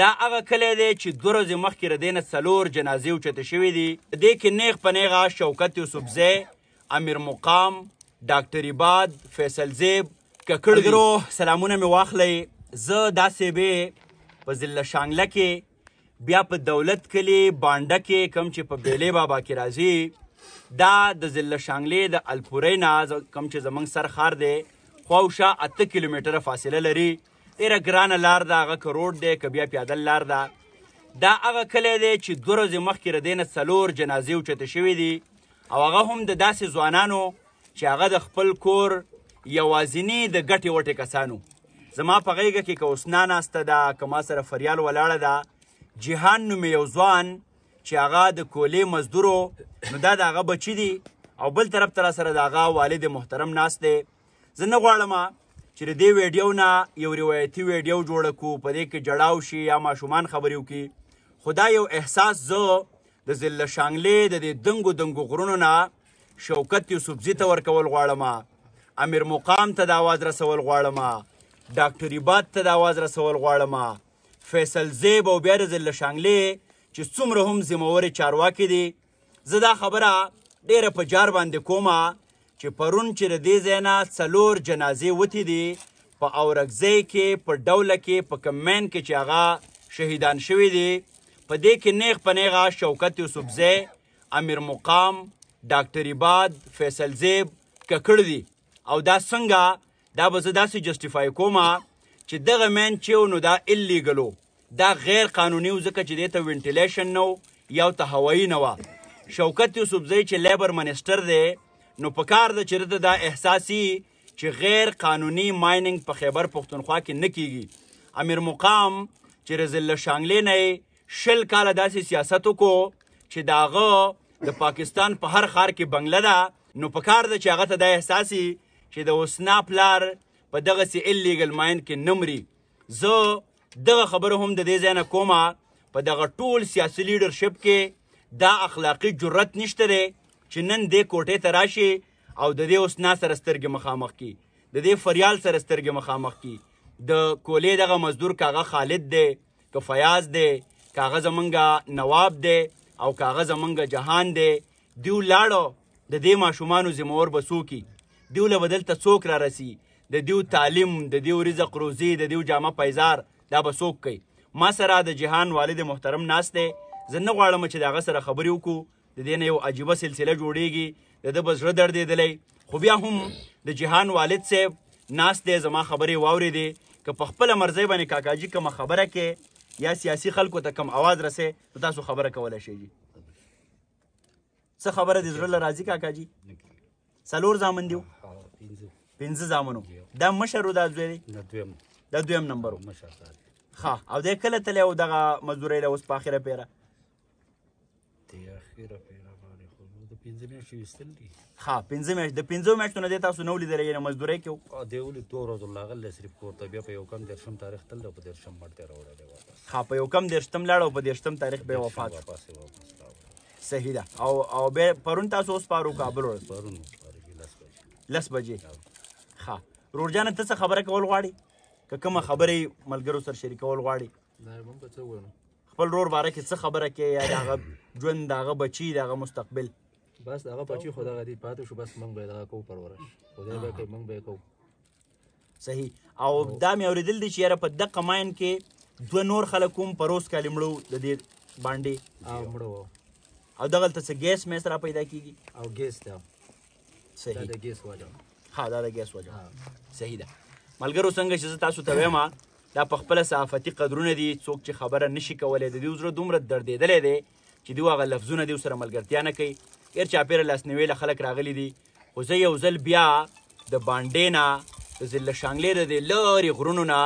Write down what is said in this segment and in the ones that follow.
دا هغه کلی دی چې دوه ورځې مخکې له دې نه څلور جنازې اوچته شوي دي په دې کې نیغ په نیغه شوکت یوسفزی امیر مقام ډاکټر عباد فیصل زیب ککړګرو سلامونه مې واخلی زه داسې بې په ذله شانګله کې بیا په دولت کلي بانډه کې کم چې په بیلې بابا کې راځي دا د ذله شانګلې د الپورۍ نه کم چې زمونږ سر خار دی خواوشا اته کیلومتره فاصله لري ډیره ګرانه لار ده هغه که روډ دی که بیا پیاده لار ده دا هغه کلی دی چې دوه ورځې مخکې له دې نه څلور جنازې اوچته شوي دي او هغه هم د داسې ځوانانو چې هغه د خپل کور یوازینې د ګټې وټې کسانو زما په غیږه کې که اسنا ناسته ده که ما سره فریال ولاړه ده جهان نومې یو ځوان چې هغه د کولې مزدورو نو دا د هغه بچي دي او بل طرف ته را سره د هغه والد محترم ناست دی زه نه غواړم چې د دې ویډیو نه یو روایتي ویډیو جوړ کو په دې کې جړاو شي یا ماشومان خبرې وکړي خدا یو احساس زه د زله شانګلې د دې دنګو دنګو غرونو نه شوکت یوسفزي ته ورکول غواړم امیر مقام ته د आवाज رسول غواړم ډاکټر عباد ته د आवाज رسول غواړم فیصل زیب او بیا د زله شانګلې چې څومره هم زموږ چارواکي دي زه دا خبره ډیره په جار باندې کومه چې پرون چې د دې ځای نه څلور جنازې وتی دي په اورګزی کې په ډوله کې په کمین کې چې هغه شهیدان شوي دي په دې کې نیغ په نیغه شوکت یوسفزی امیر مقام ډاکټر عباد فیصل زیب ککړ دي او دا څنګه دا به زه داسې جسټیفای کوم چې دغه مین چې نو دا الیګلو دا غیر قانوني ځکه چې دې ته وینټیلیشن نو یو ته هوایی نه وه شوکت یوسفزی چې لیبر منسټر دی نو په کار د چرته دا احساسي چې غیر قانوني مایننګ په خیبر پښتونخوا کې نه کیږي امیر مقام چې رزل شانګلې نه شل کال داسې سیاست وکړو چې داغه د پاکستان په هر خار کې بنگله ده نو په کار د چاغه ته د احساسي چې د وسنا پلار په دغه سي الیګل ماین کې نمرې زه دغه خبره هم د دې ځای نه کومه په دغه ټول سیاسي لیډرشپ کې دا اخلاقی جرأت نشته دی چې نن دې کوټې ته راشي او د دې اسنا سره سترګې مخامخ کی د دې فریال سره سترګې مخامخ کی د کولې دغه مزدور کاغه خالد دی که فیاض دی کاغه زمونږه نواب دی او کاغه زمونږه جهان دی دیو لاړو د دې ماشومانو زمور بسو کی دیو له بدل ته څوک را رسی د دیو تعلیم د دیو رزق روزي د دیو جامه پیزار دا به څوک کوي ما سره د جهان والد محترم ناس دی زه نه غواړم چې د هغه سره خبرې وکړو د دې نه یو عجیبه سلسله جوړیږي د ده به زړه دردېدلی خو بیا هم د جهان والد صاحب ناست دی زما خبرې واورېدې که په خپله مرضۍ باندې کاکاجي کومه خبره کې یا سیاسي خلکو ته کم اواز رسې نو تاسو خبره کولی شئ جي څه خبره دې زړه له راځي کاکاجي څلور زامن دیو پنځه زامنو دا مشر دا زوی دی دا دویم نمبر ښه او دی کله تللی او دغه مزدورۍ له اوس په اخره پیره پیرا پیرا باندې خو نو د پنځه میاشتې وستل دي ها پنځه میاشتې د پنځه میاشتو نه دی تاسو نو لیدل یې مزدوري کې دی ولې دوه ورځې لاغل صرف کور ته بیا په یو کم درشم تاریخ تل په درشم مرته راوړل واپس ها په یو کم درشم لاړ او په درشم تاریخ به وفات صحیح ده او او به پرون تاسو اوس پارو کابل ور پرون لس بجې ها رورجان ته څه خبره کول غواړي که کومه خبره ملګرو سره شریکول غواړي نه مونږ څه وایو خپل رور باره کې څه خبره کې یا د هغه ژوند د هغه بچي د هغه مستقبل بس دغه بچي خو دغه دی پاتې شو بس موږ به دغه کوو پرورش خدای به کوي موږ به کوو صحیح او دا مې اورېدل دي چې یاره په دقه ماین کې دوه نور خلک هم پروس کالې مړو د دې باندې او مړو او دغلته څه ګیس مې سره پیدا کیږي او ګیس دا صحیح دا د ګیس وجه ها دا د ګیس وجه صحیح ده ملګرو څنګه چې تاسو ته وایم دا په خپل صحافتي قدرونه دي څوک چې خبره نشي کولای د دې زړه دومره دردېدلې دی چې دوی هغه لفظونه دی سره ملګرتیا نه کوي غیر چاپیره لاسنیوي له خلک راغلي دي خو زه یو ځل بیا د بانډې نه د ذله شانګلې د دې لرې غرونو نه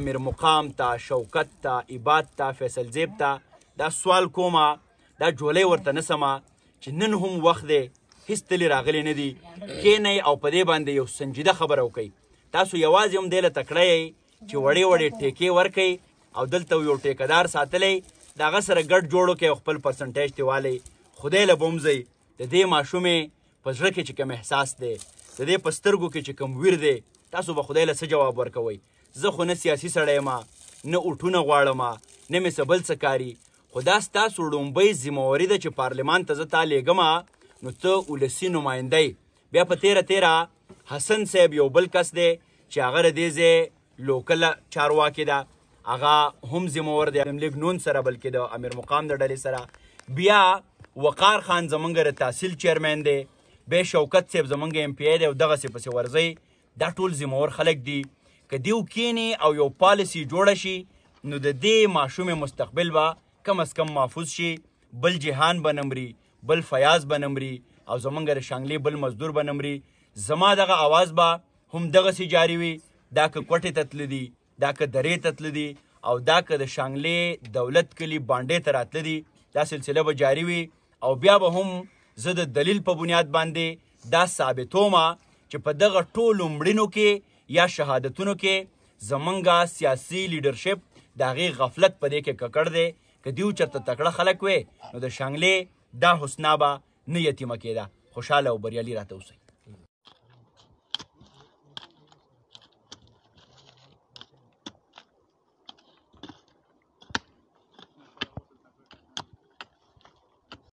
امیر مقام ته شوکت ته عباد ته فیصل زیب ته دا سوال کومه دا جولې ورته نسمه چې نن هم وخت دی هیڅ تلې راغلی نه دي کینئ او په دې باندې یو سنجیده خبره وکئ تاسو یوازې هم دې له تکړه چې وړې وړې ټیکې ورکړي او دلته یو ټیکدار ساتلی د هغه سره ګډ جوړو کې خپل پرسنټیج دی والی خدای له بومځي د دې ماشومې په زړه کې چې کوم احساس دی د دې په سترګو کې چې کوم ویر دی تاسو به خدای له څه جواب ورکوئ زه خو نه سیاسي سړی یم نه اوټونه غواړم نه مې څه بل څه کاري خو دا ستاسو لومبۍ ذمهواري ده چې پارلمان ته زه تا لیږم نو ته ولسي نماینده بیا په تیره تیره حسن صاحب یو بل کس دی چې هغه دې ځای لوکل چارواکي ده هغه هم زمور دی لیگ نون سره بلکې د امیر مقام د ډلې سره بیا وقار خان زمونږ تحصیل چیرمن دی به شوکت صاحب زمونږ ایم پی ای دی او دغه سي پسې ورځي دا ټول زمور خلک دي که دیو کینی او یو پالیسی جوړه شي نو د دې ماشوم مستقبل به کم از کم محفوظ شي بل جهان بنمري بل فیاض بنمري او زمونږ شانګلی بل مزدور بنمري زما دغه आवाज به هم دغه سي جاری وي دا که کوټې ته تللي دي دا که درې ته تللي دي او دا که د شانګلې دولت کلي بانډې ته راتللي دي دا سلسله به جاري وي او بیا به هم زه د دلیل په بنیاد باندې دا ثابتوم چې په دغه ټولو مړینو کې یا شهادتونو کې زمونږه سیاسي لیډرشپ د هغې غفلت په دې کې ککړ دی که دیو چرته تکړه خلک وې نو د شانګلې دا حسنا به نه یتیمه کېده خوشاله او بریالي راته اوسئ